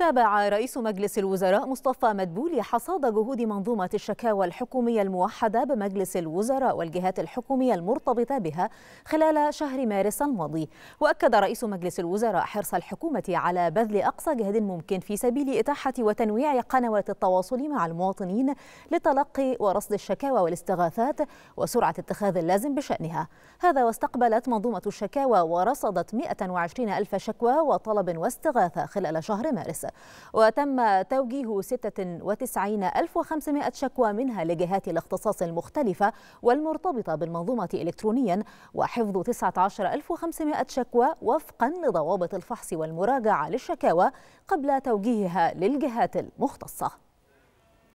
تابع رئيس مجلس الوزراء مصطفى مدبولي حصاد جهود منظومة الشكاوى الحكومية الموحدة بمجلس الوزراء والجهات الحكومية المرتبطة بها خلال شهر مارس الماضي وأكد رئيس مجلس الوزراء حرص الحكومة على بذل أقصى جهد ممكن في سبيل إتاحة وتنويع قنوات التواصل مع المواطنين لتلقي ورصد الشكاوى والاستغاثات وسرعة اتخاذ اللازم بشأنها هذا واستقبلت منظومة الشكاوى ورصدت 120 ألف شكوى وطلب واستغاثة خلال شهر مارس وتم توجيه 96500 شكوى منها لجهات الاختصاص المختلفة والمرتبطة بالمنظومة إلكترونيا وحفظ 19500 شكوى وفقا لضوابط الفحص والمراجعة للشكاوى قبل توجيهها للجهات المختصة